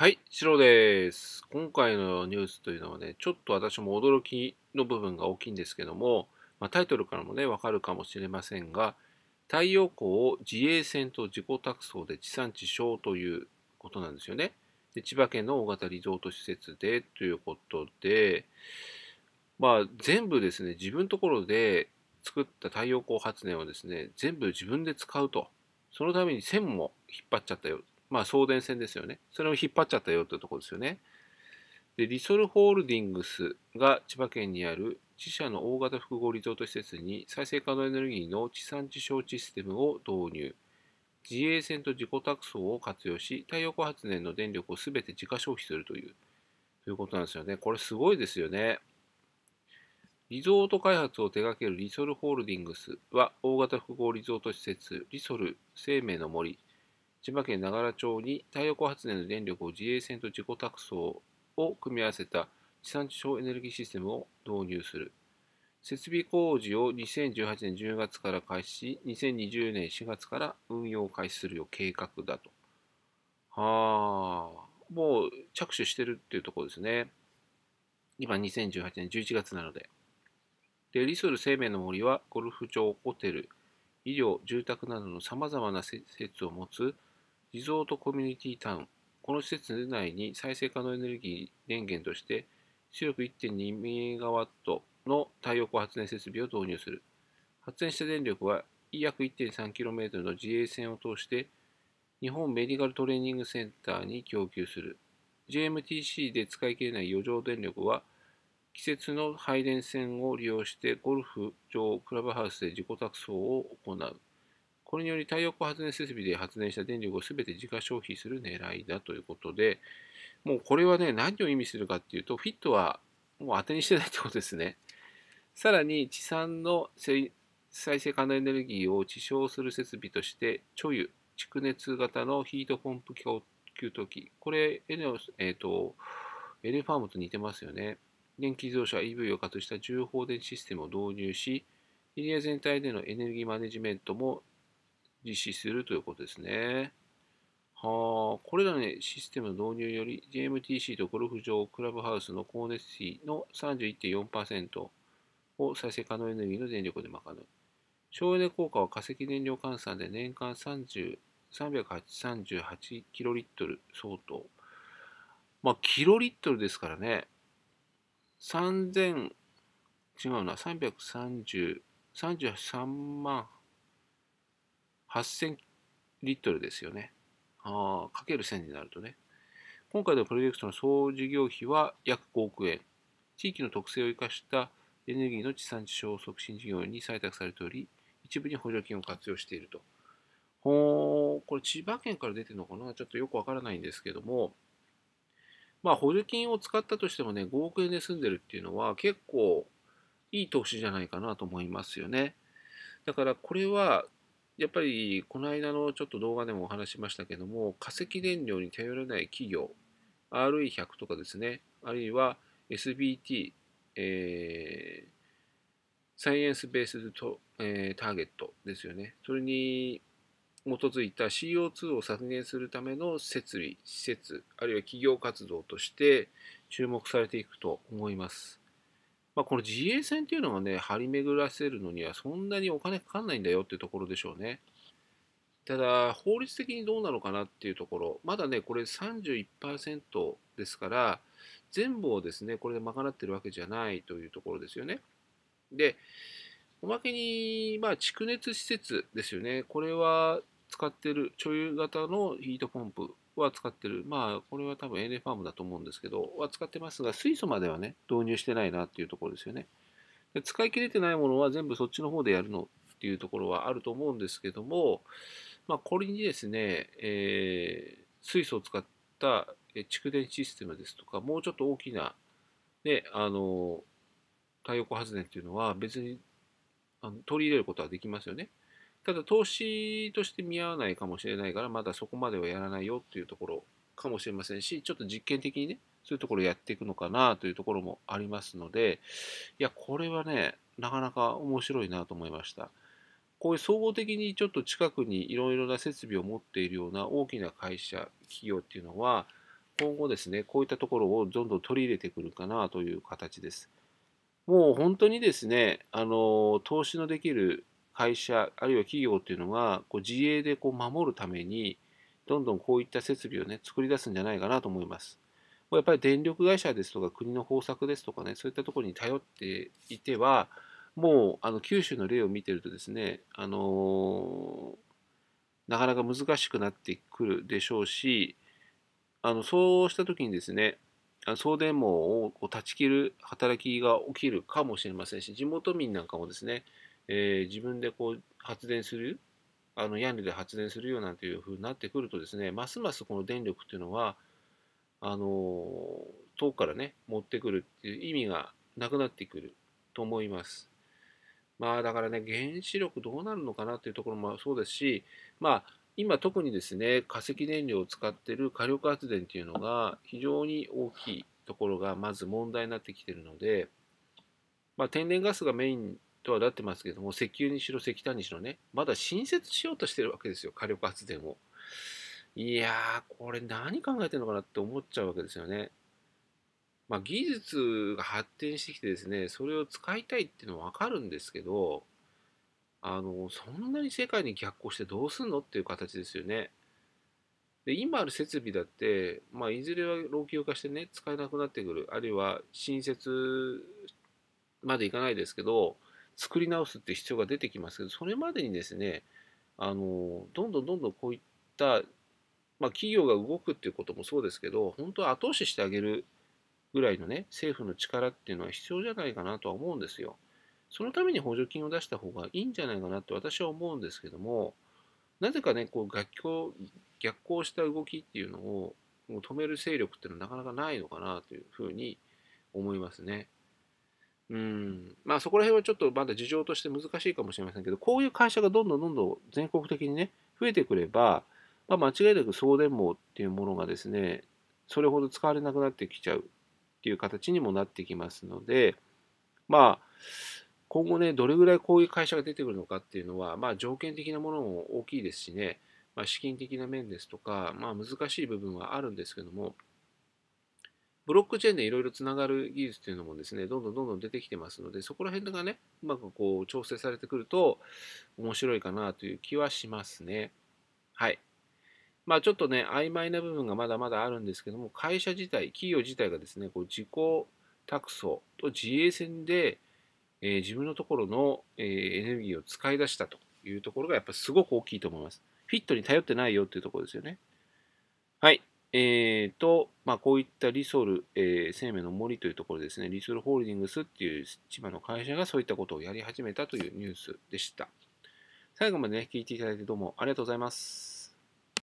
はい、シロです。今回のニュースというのはね、ちょっと私も驚きの部分が大きいんですけども、まあ、タイトルからもね、わかるかもしれませんが、太陽光を自衛船と自己託送で地産地消ということなんですよね。で千葉県の大型リゾート施設でということで、まあ、全部ですね、自分のところで作った太陽光発電をですね、全部自分で使うと。そのために線も引っ張っちゃったよまあ、送電線ですよね。それを引っ張っちゃったよってとこですよね。で、リソルホールディングスが千葉県にある自社の大型複合リゾート施設に再生可能エネルギーの地産地消システムを導入。自衛線と自己託送を活用し、太陽光発電の電力を全て自家消費するという、ということなんですよね。これすごいですよね。リゾート開発を手掛けるリソルホールディングスは、大型複合リゾート施設、リソル、生命の森、千葉県長良町に太陽光発電の電力を自衛線と自己託送を組み合わせた地産地消エネルギーシステムを導入する。設備工事を2018年10月から開始し、2020年4月から運用開始するよう計画だと。はあ、もう着手してるっていうところですね。今2018年11月なので。で、リソル生命の森はゴルフ場、ホテル、医療、住宅などの様々な施設を持つリゾートコミュニティタウン。この施設内に再生可能エネルギー電源として出力1 2ットの太陽光発電設備を導入する。発電した電力は約 1.3km の自衛線を通して日本メディカルトレーニングセンターに供給する。JMTC で使い切れない余剰電力は季節の配電線を利用してゴルフ場クラブハウスで自己託送を行う。これにより太陽光発電設備で発電した電力を全て自家消費する狙いだということで、もうこれはね、何を意味するかっていうと、フィットはもう当てにしてないってことですね。さらに、地産の再生可能エネルギーを地消する設備として、貯油、蓄熱型のヒートポンプ供給湯器、これ、エネオス、えっ、ー、と、エレファームと似てますよね。電気自動車 EV を活用した重放電システムを導入し、エリア全体でのエネルギーマネジメントも実施するということですね。はあ、これらの、ね、システムの導入より JMTC とゴルフ場、クラブハウスの光熱費の31.4%を再生可能エネルギーの電力で賄う。省エネ効果は化石燃料換算で年間3 3 8キロリットル相当。まあ、キロリットルですからね、3000、違うな、330、33万8000リットルですよね。ああ、かける1000になるとね。今回のプロジェクトの総事業費は約5億円。地域の特性を生かしたエネルギーの地産地消促進事業に採択されており、一部に補助金を活用していると。ほー、これ千葉県から出てるのかなちょっとよくわからないんですけども、まあ補助金を使ったとしてもね、5億円で済んでるっていうのは結構いい投資じゃないかなと思いますよね。だからこれはやっぱりこの間のちょっと動画でもお話しましたけども、化石燃料に頼らない企業、RE100 とかですね、あるいは SBT、えー、サイエンスベースと、えー、ターゲットですよね。それに基づいた CO2 を削減するための設備、施設、あるいは企業活動として注目されていくと思います。まあ、この自衛船っていうのがね、張り巡らせるのにはそんなにお金かかんないんだよっていうところでしょうね。ただ、法律的にどうなのかなっていうところ、まだね、これ31%ですから、全部をですね、これで賄ってるわけじゃないというところですよね。で、おまけに、まあ、蓄熱施設ですよね。これは使ってる、所有型のヒートポンプは使ってる。まあ、これは多分 NA ファームだと思うんですけど、は使ってますが、水素まではね、導入してないなっていうところですよね。で使い切れてないものは全部そっちの方でやるのっていうところはあると思うんですけども、まあ、これにですね、えー、水素を使った蓄電システムですとか、もうちょっと大きな、ね、あの、太陽光発電っていうのは別にあの取り入れることはできますよね。ただ投資として見合わないかもしれないから、まだそこまではやらないよっていうところかもしれませんし、ちょっと実験的にね、そういうところをやっていくのかなというところもありますので、いや、これはね、なかなか面白いなと思いました。こういう総合的にちょっと近くにいろいろな設備を持っているような大きな会社、企業っていうのは、今後ですね、こういったところをどんどん取り入れてくるかなという形です。もう本当にですね、あの、投資のできる会社あるいは企業っていうのがこう自衛でこう守るためにどんどんこういった設備をね作り出すんじゃないかなと思います。やっぱり電力会社ですとか国の方策ですとかねそういったところに頼っていてはもうあの九州の例を見てるとですねあのー、なかなか難しくなってくるでしょうしあのそうした時にですね送電網を断ち切る働きが起きるかもしれませんし地元民なんかもですねえー、自分でこう発電するあの屋根で発電するよなんていうふうになってくるとですねますますこの電力っていうのはあの遠くからね持ってくるっていう意味がなくなってくると思います。まあだからね原子力どうなるのかなっていうところもそうですしまあ今特にですね化石燃料を使ってる火力発電っていうのが非常に大きいところがまず問題になってきてるので、まあ、天然ガスがメインとはなってますけども石油にしろ石炭にしろねまだ新設しようとしてるわけですよ火力発電をいやーこれ何考えてるのかなって思っちゃうわけですよねまあ技術が発展してきてですねそれを使いたいっていうのは分かるんですけどあのそんなに世界に逆行してどうすんのっていう形ですよねで今ある設備だって、まあ、いずれは老朽化してね使えなくなってくるあるいは新設までいかないですけど作り直すって必要が出てきますけどそれまでにですねあのどんどんどんどんこういった、まあ、企業が動くっていうこともそうですけど本当は後押ししてあげるぐらいのね政府の力っていうのは必要じゃないかなとは思うんですよ。そのために補助金を出した方がいいんじゃないかなって私は思うんですけどもなぜかねこう逆行逆行した動きっていうのをもう止める勢力っていうのはなかなかないのかなというふうに思いますね。うん、まあそこら辺はちょっとまだ事情として難しいかもしれませんけど、こういう会社がどんどんどんどん全国的にね、増えてくれば、まあ、間違いなく送電網っていうものがですね、それほど使われなくなってきちゃうっていう形にもなってきますので、まあ、今後ね、どれぐらいこういう会社が出てくるのかっていうのは、まあ条件的なものも大きいですしね、まあ、資金的な面ですとか、まあ難しい部分はあるんですけども、ブロックチェーンでいろいろつながる技術というのもですね、どんどんどんどん出てきてますので、そこら辺がね、うまくこう調整されてくると面白いかなという気はしますね。はい。まあちょっとね、曖昧な部分がまだまだあるんですけども、会社自体、企業自体がですね、こう自己託送と自衛戦で、えー、自分のところの、えー、エネルギーを使い出したというところがやっぱすごく大きいと思います。フィットに頼ってないよっていうところですよね。はい。えーとまあ、こういったリソル、えー、生命の森というところですね、リソルホールディングスっていう千葉の会社がそういったことをやり始めたというニュースでした。最後まで、ね、聞いていただいてどうもありがとうございます。